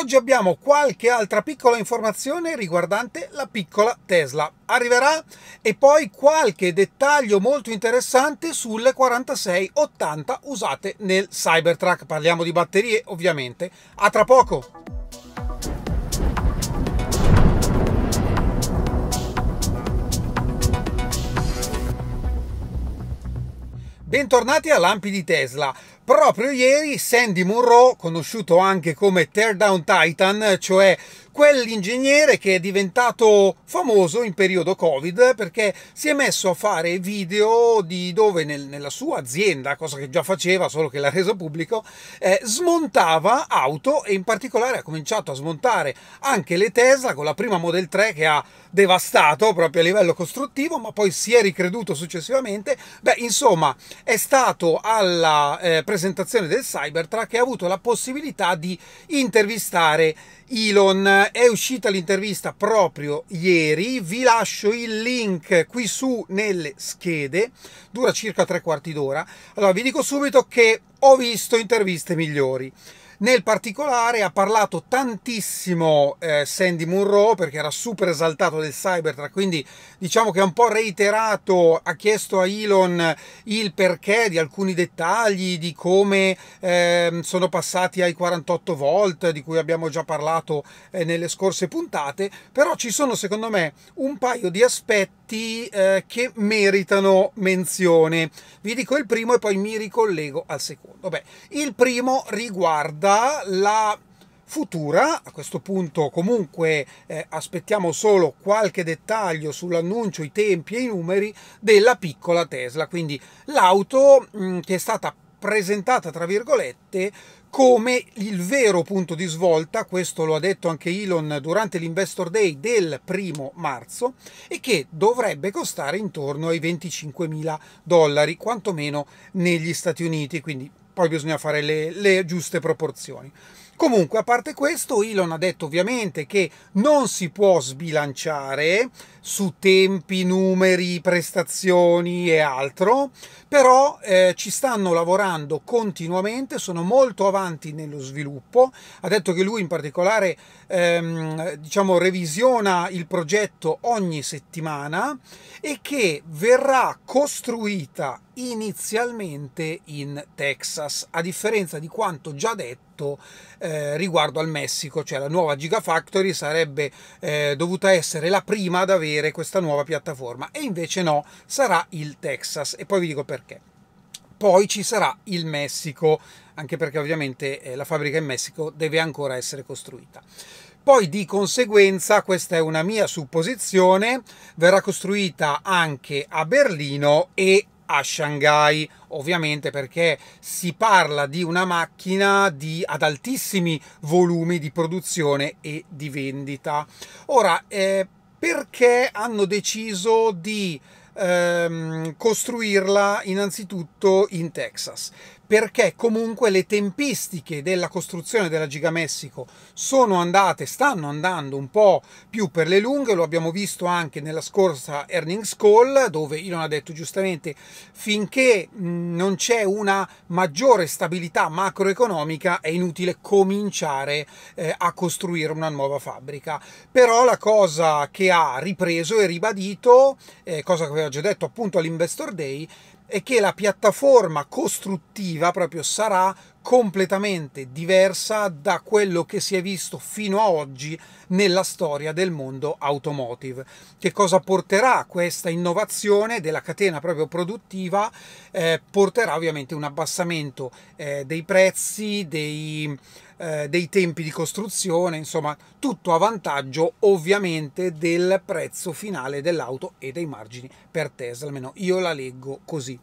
Oggi abbiamo qualche altra piccola informazione riguardante la piccola Tesla. Arriverà e poi qualche dettaglio molto interessante sulle 4680 usate nel Cybertruck. Parliamo di batterie ovviamente. A tra poco! Bentornati a Lampi di Tesla. Proprio ieri Sandy Monroe, conosciuto anche come Teardown Titan, cioè quell'ingegnere che è diventato famoso in periodo Covid perché si è messo a fare video di dove nel, nella sua azienda, cosa che già faceva, solo che l'ha reso pubblico, eh, smontava auto e in particolare ha cominciato a smontare anche le Tesla con la prima Model 3 che ha devastato proprio a livello costruttivo, ma poi si è ricreduto successivamente. Beh, insomma, è stato alla eh, presentazione del Cybertruck e ha avuto la possibilità di intervistare Elon. È uscita l'intervista proprio ieri, vi lascio il link qui su nelle schede, dura circa tre quarti d'ora. Allora vi dico subito che ho visto interviste migliori. Nel particolare ha parlato tantissimo eh, Sandy Munro perché era super esaltato del Cybertruck, quindi diciamo che ha un po' reiterato, ha chiesto a Elon il perché di alcuni dettagli, di come eh, sono passati ai 48 volt, di cui abbiamo già parlato eh, nelle scorse puntate, però ci sono secondo me un paio di aspetti eh, che meritano menzione. Vi dico il primo e poi mi ricollego al secondo. Beh, il primo riguarda riguarda la futura. A questo punto comunque eh, aspettiamo solo qualche dettaglio sull'annuncio, i tempi e i numeri della piccola Tesla, quindi l'auto mm, che è stata presentata tra virgolette come il vero punto di svolta, questo lo ha detto anche Elon durante l'Investor Day del primo marzo, e che dovrebbe costare intorno ai 25 mila dollari, quantomeno negli Stati Uniti, quindi poi bisogna fare le, le giuste proporzioni. Comunque, a parte questo, Elon ha detto ovviamente che non si può sbilanciare su tempi, numeri, prestazioni e altro, però eh, ci stanno lavorando continuamente, sono molto avanti nello sviluppo. Ha detto che lui in particolare ehm, diciamo, revisiona il progetto ogni settimana e che verrà costruita inizialmente in Texas, a differenza di quanto già detto fatto eh, riguardo al Messico, cioè la nuova Gigafactory sarebbe eh, dovuta essere la prima ad avere questa nuova piattaforma e invece no, sarà il Texas e poi vi dico perché. Poi ci sarà il Messico, anche perché ovviamente eh, la fabbrica in Messico deve ancora essere costruita. Poi di conseguenza, questa è una mia supposizione, verrà costruita anche a Berlino e a Shanghai, ovviamente perché si parla di una macchina di, ad altissimi volumi di produzione e di vendita. Ora, eh, perché hanno deciso di ehm, costruirla innanzitutto in Texas? perché comunque le tempistiche della costruzione della Giga Messico sono andate, stanno andando un po' più per le lunghe, lo abbiamo visto anche nella scorsa earnings call dove Elon ha detto giustamente finché non c'è una maggiore stabilità macroeconomica è inutile cominciare eh, a costruire una nuova fabbrica. Però la cosa che ha ripreso e ribadito, eh, cosa che aveva già detto appunto all'Investor Day, è che la piattaforma costruttiva proprio sarà completamente diversa da quello che si è visto fino a oggi nella storia del mondo automotive. Che cosa porterà questa innovazione della catena proprio produttiva? Eh, porterà ovviamente un abbassamento eh, dei prezzi, dei eh, dei tempi di costruzione, insomma tutto a vantaggio ovviamente del prezzo finale dell'auto e dei margini per Tesla, almeno io la leggo così.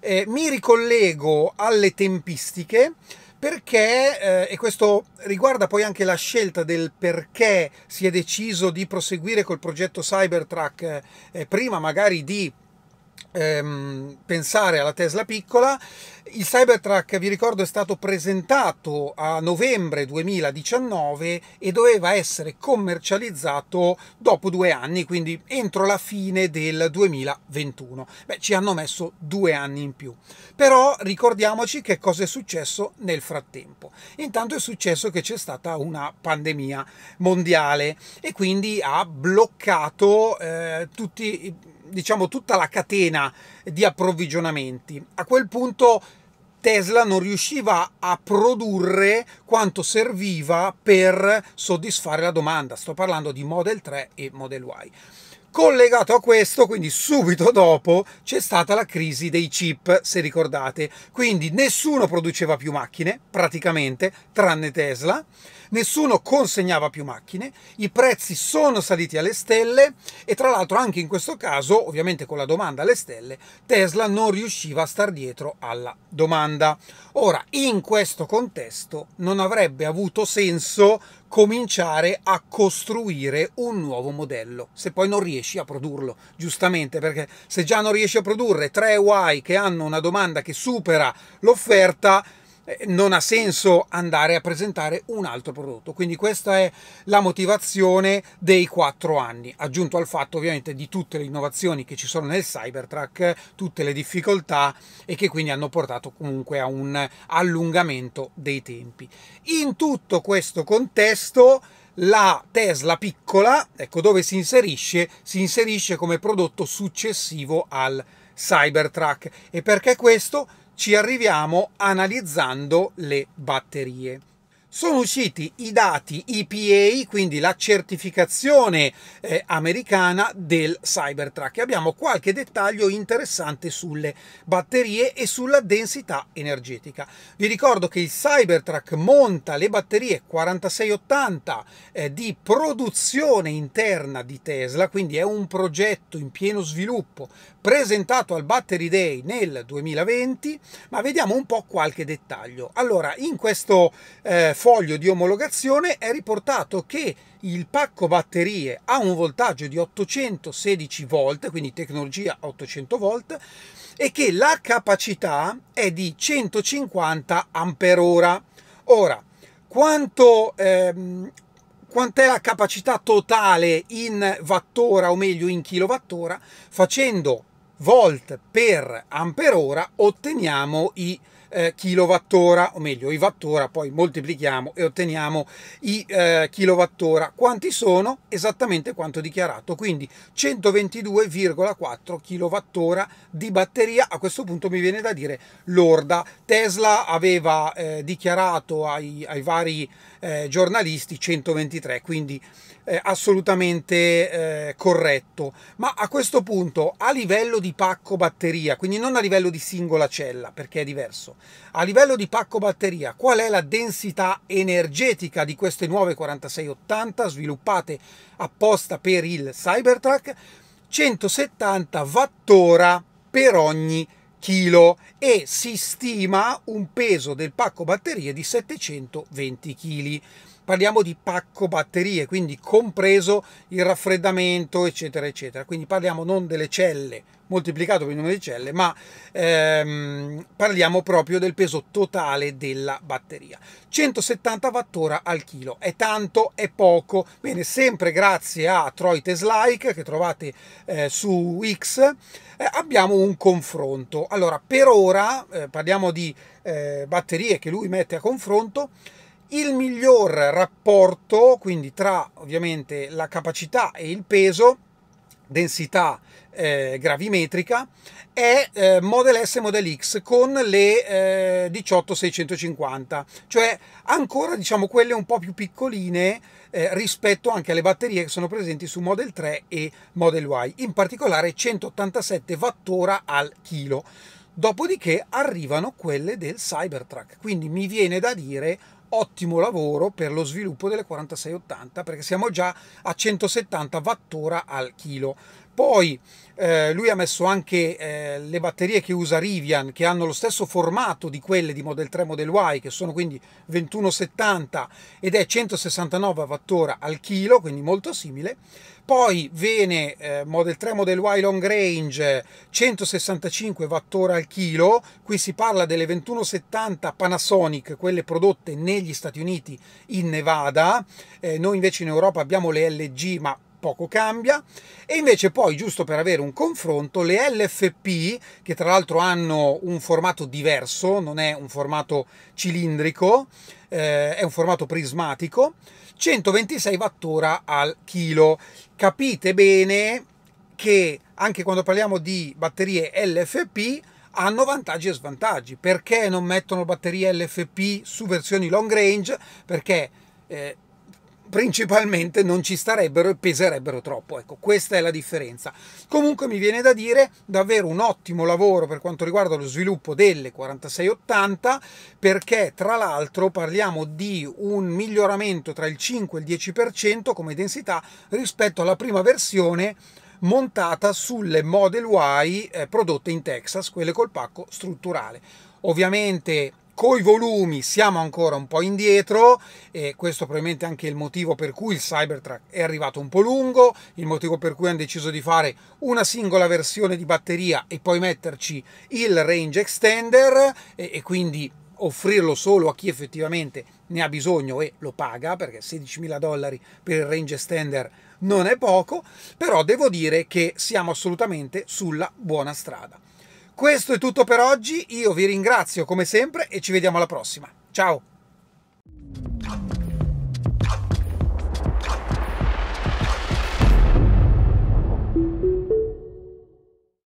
Eh, mi ricollego alle tempistiche perché, eh, e questo riguarda poi anche la scelta del perché si è deciso di proseguire col progetto Cybertruck eh, prima magari di ehm, pensare alla Tesla piccola. Il Cybertruck, vi ricordo, è stato presentato a novembre 2019 e doveva essere commercializzato dopo due anni, quindi entro la fine del 2021. Beh, ci hanno messo due anni in più. Però ricordiamoci che cosa è successo nel frattempo. Intanto è successo che c'è stata una pandemia mondiale e quindi ha bloccato eh, tutti diciamo, tutta la catena di approvvigionamenti. A quel punto Tesla non riusciva a produrre quanto serviva per soddisfare la domanda. Sto parlando di Model 3 e Model Y. Collegato a questo, quindi subito dopo, c'è stata la crisi dei chip, se ricordate. Quindi nessuno produceva più macchine, praticamente, tranne Tesla, nessuno consegnava più macchine, i prezzi sono saliti alle stelle e tra l'altro anche in questo caso, ovviamente con la domanda alle stelle, Tesla non riusciva a star dietro alla domanda. Ora, in questo contesto non avrebbe avuto senso cominciare a costruire un nuovo modello, se poi non riesci a produrlo, giustamente, perché se già non riesci a produrre tre Y che hanno una domanda che supera l'offerta, eh, non ha senso andare a presentare un altro prodotto. Quindi questa è la motivazione dei quattro anni, aggiunto al fatto ovviamente di tutte le innovazioni che ci sono nel Cybertruck, tutte le difficoltà e che quindi hanno portato comunque a un allungamento dei tempi. In tutto questo contesto la Tesla piccola, ecco dove si inserisce, si inserisce come prodotto successivo al Cybertruck e perché questo ci arriviamo analizzando le batterie. Sono usciti i dati EPA, quindi la certificazione eh, americana del Cybertruck. Abbiamo qualche dettaglio interessante sulle batterie e sulla densità energetica. Vi ricordo che il Cybertruck monta le batterie 4680 eh, di produzione interna di Tesla, quindi è un progetto in pieno sviluppo presentato al Battery Day nel 2020, ma vediamo un po' qualche dettaglio. Allora, in questo eh, foglio di omologazione è riportato che il pacco batterie ha un voltaggio di 816 volt, quindi tecnologia 800 volt, e che la capacità è di 150 Ah. Ora, quanto ehm, quant'è la capacità totale in wattora o meglio in kilowattora facendo volt per amperora otteniamo i eh, kilowattora, o meglio i wattora, poi moltiplichiamo e otteniamo i eh, kilowattora. Quanti sono? Esattamente quanto dichiarato, quindi 122,4 kilowattora di batteria. A questo punto mi viene da dire lorda. Tesla aveva eh, dichiarato ai, ai vari eh, giornalisti 123, quindi eh, assolutamente eh, corretto. Ma a questo punto, a livello di pacco batteria, quindi non a livello di singola cella, perché è diverso, a livello di pacco batteria, qual è la densità energetica di queste nuove 4680 sviluppate apposta per il Cybertruck? 170 wattora per ogni chilo e si stima un peso del pacco batterie di 720 kg parliamo di pacco batterie, quindi compreso il raffreddamento, eccetera, eccetera. Quindi parliamo non delle celle moltiplicato per il numero di celle, ma ehm, parliamo proprio del peso totale della batteria. 170 Wh al chilo, è tanto, è poco? Bene, sempre grazie a Troites Like che trovate eh, su X, eh, abbiamo un confronto. Allora, per ora eh, parliamo di eh, batterie che lui mette a confronto, il miglior rapporto, quindi tra ovviamente la capacità e il peso, densità eh, gravimetrica, è eh, Model S e Model X con le eh, 18650, cioè ancora diciamo quelle un po' più piccoline eh, rispetto anche alle batterie che sono presenti su Model 3 e Model Y, in particolare 187 wattora al chilo. Dopodiché arrivano quelle del Cybertruck, quindi mi viene da dire ottimo lavoro per lo sviluppo delle 4680 perché siamo già a 170 wattora al chilo poi eh, lui ha messo anche eh, le batterie che usa Rivian, che hanno lo stesso formato di quelle di Model 3 Model Y, che sono quindi 2170 ed è 169 watt al chilo, quindi molto simile. Poi viene eh, Model 3 Model Y Long Range 165 watt al chilo, qui si parla delle 2170 Panasonic, quelle prodotte negli Stati Uniti in Nevada, eh, noi invece in Europa abbiamo le LG, ma poco cambia e invece poi giusto per avere un confronto le LFP che tra l'altro hanno un formato diverso non è un formato cilindrico eh, è un formato prismatico 126 wattora al chilo capite bene che anche quando parliamo di batterie LFP hanno vantaggi e svantaggi perché non mettono batterie LFP su versioni long range perché eh, principalmente non ci starebbero e peserebbero troppo. Ecco, questa è la differenza. Comunque mi viene da dire davvero un ottimo lavoro per quanto riguarda lo sviluppo delle 4680 perché tra l'altro parliamo di un miglioramento tra il 5 e il 10% come densità rispetto alla prima versione montata sulle Model Y eh, prodotte in Texas, quelle col pacco strutturale. Ovviamente Coi volumi siamo ancora un po' indietro e questo probabilmente è anche il motivo per cui il Cybertruck è arrivato un po' lungo, il motivo per cui hanno deciso di fare una singola versione di batteria e poi metterci il range extender e, e quindi offrirlo solo a chi effettivamente ne ha bisogno e lo paga perché 16.000 dollari per il range extender non è poco, però devo dire che siamo assolutamente sulla buona strada. Questo è tutto per oggi, io vi ringrazio come sempre e ci vediamo alla prossima. Ciao!